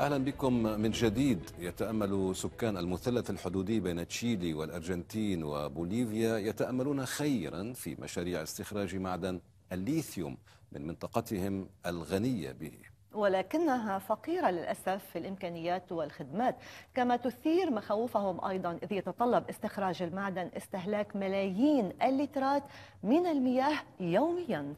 أهلا بكم من جديد يتأمل سكان المثلث الحدودي بين تشيلي والأرجنتين وبوليفيا يتأملون خيرا في مشاريع استخراج معدن الليثيوم من منطقتهم الغنية به ولكنها فقيرة للأسف في الإمكانيات والخدمات كما تثير مخاوفهم أيضا إذ يتطلب استخراج المعدن استهلاك ملايين اللترات من المياه يوميا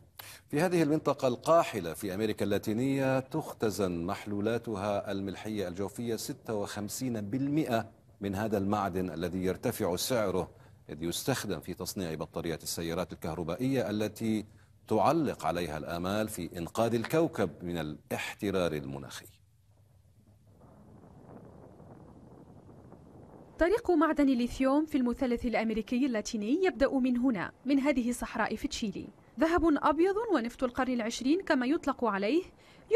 في هذه المنطقة القاحلة في أمريكا اللاتينية تختزن محلولاتها الملحية الجوفية 56% من هذا المعدن الذي يرتفع سعره إذ يستخدم في تصنيع بطاريات السيارات الكهربائية التي تعلق عليها الآمال في إنقاذ الكوكب من الاحترار المناخي طريق معدن الليثيوم في المثلث الأمريكي اللاتيني يبدأ من هنا من هذه الصحراء في تشيلي ذهب أبيض ونفط القرن العشرين كما يطلق عليه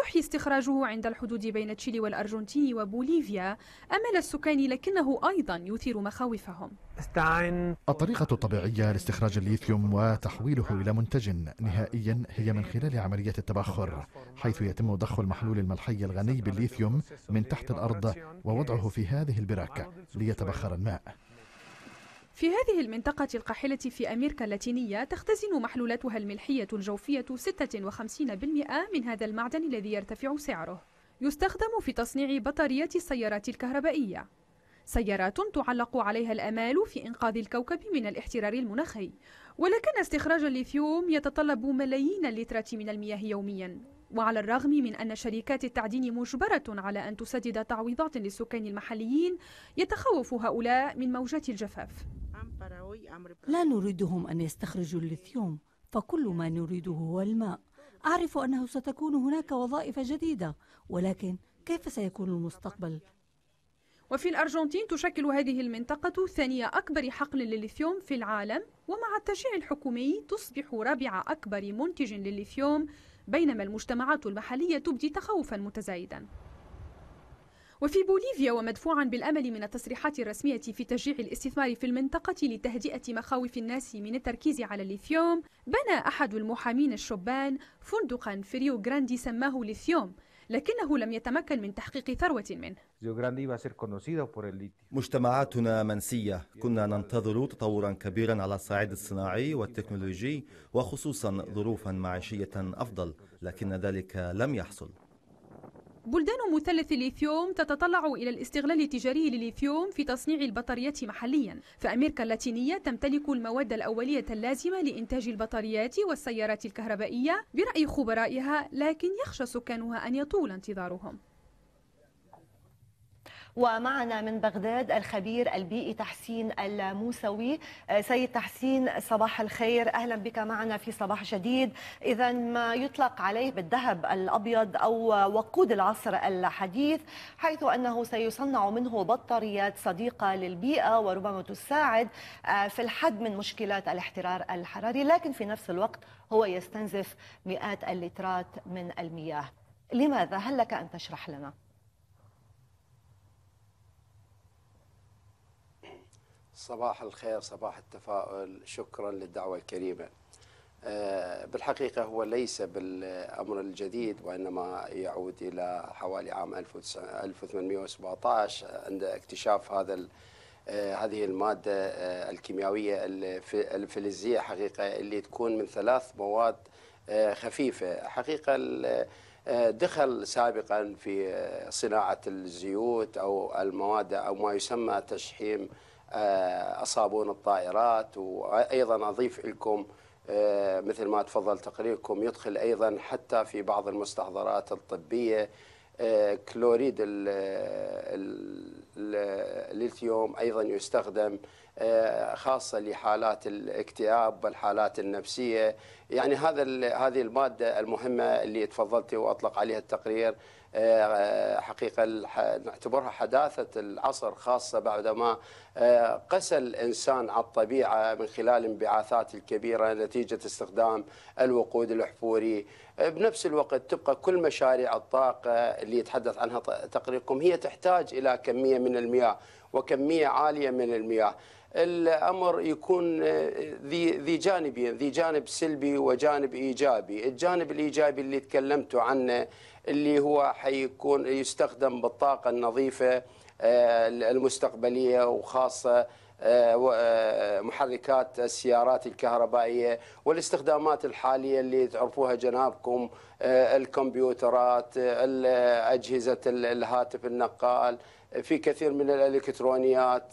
يحيي استخراجه عند الحدود بين تشيلي والأرجنتين وبوليفيا أمل السكان لكنه أيضا يثير مخاوفهم الطريقة الطبيعية لاستخراج الليثيوم وتحويله إلى منتج نهائيا هي من خلال عملية التبخر حيث يتم ضخ المحلول الملحي الغني بالليثيوم من تحت الأرض ووضعه في هذه البراكة ليتبخر الماء في هذه المنطقة القاحلة في أمريكا اللاتينية تختزن محلولاتها الملحية الجوفية 56% من هذا المعدن الذي يرتفع سعره يستخدم في تصنيع بطاريات السيارات الكهربائية سيارات تعلق عليها الأمال في إنقاذ الكوكب من الاحترار المناخي ولكن استخراج الليثيوم يتطلب ملايين اللترات من المياه يوميا وعلى الرغم من أن شركات التعدين مجبرة على أن تسدد تعويضات للسكان المحليين يتخوف هؤلاء من موجات الجفاف لا نريدهم أن يستخرجوا الليثيوم فكل ما نريده هو الماء أعرف أنه ستكون هناك وظائف جديدة ولكن كيف سيكون المستقبل؟ وفي الأرجنتين تشكل هذه المنطقة ثاني أكبر حقل للليثيوم في العالم ومع التشجيع الحكومي تصبح رابع أكبر منتج للليثيوم بينما المجتمعات المحلية تبدي تخوفا متزايدا وفي بوليفيا ومدفوعا بالأمل من التصريحات الرسمية في تشجيع الاستثمار في المنطقة لتهدئة مخاوف الناس من التركيز على الليثيوم بنى أحد المحامين الشبان فندقا في ريو جراندي سماه ليثيوم لكنه لم يتمكن من تحقيق ثروة منه مجتمعاتنا منسية كنا ننتظر تطورا كبيرا على الصعيد الصناعي والتكنولوجي وخصوصا ظروفا معيشية أفضل لكن ذلك لم يحصل بلدان مثلث الليثيوم تتطلع إلى الاستغلال التجاري للليثيوم في تصنيع البطاريات محليا فأمريكا اللاتينية تمتلك المواد الأولية اللازمة لإنتاج البطاريات والسيارات الكهربائية برأي خبرائها لكن يخشى سكانها أن يطول انتظارهم ومعنا من بغداد الخبير البيئي تحسين الموسوي آه، سيد تحسين صباح الخير أهلا بك معنا في صباح جديد إذا ما يطلق عليه بالذهب الأبيض أو وقود العصر الحديث حيث أنه سيصنع منه بطاريات صديقة للبيئة وربما تساعد آه، في الحد من مشكلات الاحترار الحراري لكن في نفس الوقت هو يستنزف مئات اللترات من المياه لماذا؟ هل لك أن تشرح لنا؟ صباح الخير صباح التفاؤل شكرا للدعوة الكريمة آه، بالحقيقة هو ليس بالأمر الجديد وإنما يعود إلى حوالي عام 1817 عند اكتشاف هذا آه، هذه المادة آه، الكيميائية الفلزية حقيقة اللي تكون من ثلاث مواد خفيفة حقيقة دخل سابقا في صناعة الزيوت أو المواد أو ما يسمى تشحيم آه، أصابون الطائرات وأيضا أضيف لكم آه، مثل ما تفضل تقريركم يدخل أيضا حتى في بعض المستحضرات الطبية آه، كلوريد الليثيوم أيضا يستخدم خاصة لحالات الاكتئاب والحالات النفسية يعني هذا هذه المادة المهمة اللي تفضلتي وأطلق عليها التقرير آه، آه، حقيقة نعتبرها حداثة العصر خاصة بعدما آه، قسى الإنسان على الطبيعة من خلال انبعاثات الكبيرة نتيجة استخدام الوقود الأحفوري بنفس الوقت تبقى كل مشاريع الطاقة اللي يتحدث عنها تقريركم هي تحتاج إلى كمية من المياه وكمية عالية من المياه الامر يكون آه، ذي ذي جانبين ذي جانب سلبي وجانب ايجابي الجانب الايجابي اللي تكلمتوا عنه اللي هو حيكون يستخدم بالطاقه النظيفه آه، المستقبليه وخاصه آه، محركات السيارات الكهربائية والاستخدامات الحالية اللي تعرفوها جنابكم الكمبيوترات أجهزة الهاتف النقال في كثير من الالكترونيات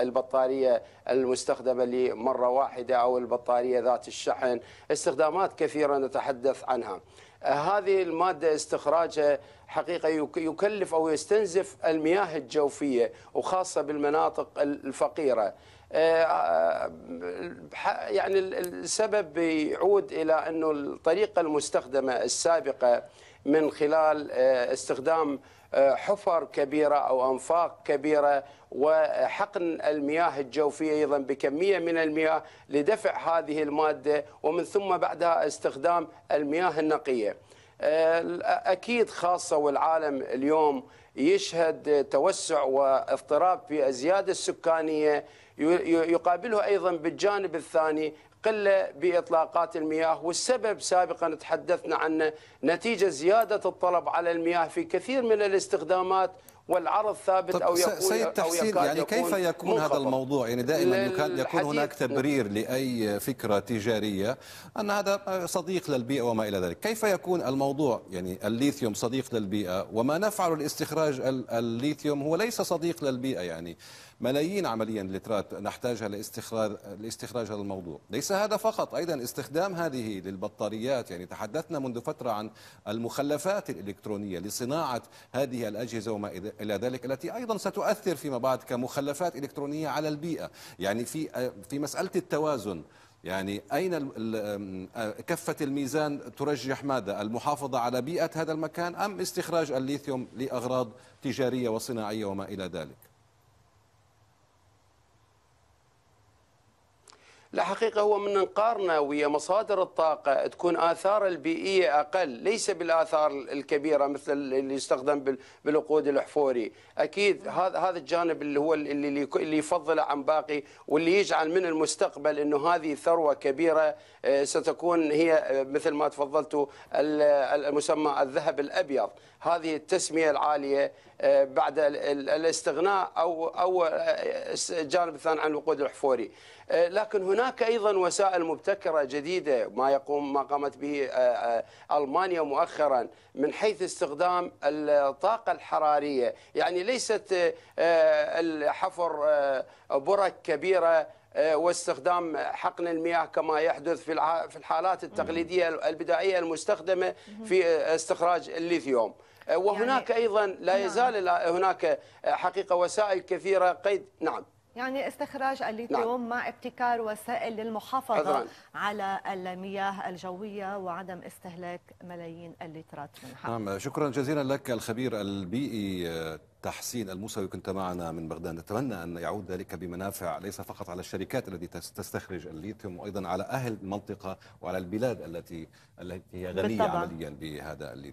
البطاريه المستخدمه لمره واحده او البطاريه ذات الشحن استخدامات كثيره نتحدث عنها هذه الماده استخراجها حقيقه يكلف او يستنزف المياه الجوفيه وخاصه بالمناطق الفقيره آه، آه، يعني السبب يعود الى انه الطريقه المستخدمه السابقه من خلال آه، استخدام حفر كبيرة أو أنفاق كبيرة وحقن المياه الجوفية أيضا بكمية من المياه لدفع هذه المادة ومن ثم بعدها استخدام المياه النقية اكيد خاصه والعالم اليوم يشهد توسع واضطراب في الزياده السكانيه يقابله ايضا بالجانب الثاني قله باطلاقات المياه والسبب سابقا تحدثنا عنه نتيجه زياده الطلب على المياه في كثير من الاستخدامات والعرض ثابت او يقول سيد تحسين يعني كيف يكون هذا الموضوع يعني دائما يكون هناك تبرير لاي فكره تجاريه ان هذا صديق للبيئه وما الى ذلك كيف يكون الموضوع يعني الليثيوم صديق للبيئه وما نفعل لاستخراج الليثيوم هو ليس صديق للبيئه يعني ملايين عمليا اللترات نحتاجها لاستخراج لاستخراج هذا الموضوع ليس هذا فقط أيضا استخدام هذه للبطاريات يعني تحدثنا منذ فترة عن المخلفات الإلكترونية لصناعة هذه الأجهزة وما إلى ذلك التي أيضا ستؤثر فيما بعد كمخلفات إلكترونية على البيئة يعني في في مسألة التوازن يعني أين كفة الميزان ترجح ماذا المحافظة على بيئة هذا المكان أم استخراج الليثيوم لأغراض تجارية وصناعية وما إلى ذلك الحقيقه هو من نقارنا ويا مصادر الطاقه تكون اثار البيئيه اقل ليس بالاثار الكبيره مثل اللي يستخدم بالوقود الاحفوري اكيد هذا هذا الجانب اللي هو اللي اللي يفضله عن باقي واللي يجعل من المستقبل انه هذه ثروه كبيره آه، ستكون هي آه، مثل ما تفضلتوا المسمى الذهب الابيض هذه التسميه العاليه آه، بعد الاستغناء او او الجانب آه، الثاني عن الوقود الاحفوري آه، لكن هناك ايضا وسائل مبتكره جديده ما يقوم ما قامت به المانيا مؤخرا من حيث استخدام الطاقه الحراريه يعني ليست الحفر برك كبيره آه، واستخدام حقن المياه كما يحدث في في الحالات التقليديه البدائيه المستخدمه في آه، استخراج الليثيوم آه، وهناك يعني ايضا لا نعم. يزال هناك حقيقه وسائل كثيره قيد نعم يعني استخراج الليثيوم نعم. مع ابتكار وسائل للمحافظة على المياه الجوية وعدم استهلاك ملايين اللترات منها نعم شكرا جزيلا لك الخبير البيئي تحسين الموسوي كنت معنا من بغداد نتمنى أن يعود ذلك بمنافع ليس فقط على الشركات التي تستخرج الليثيوم وأيضا على أهل المنطقة وعلى البلاد التي التي هي غنية بالطبع. عمليا بهذا الليثيوم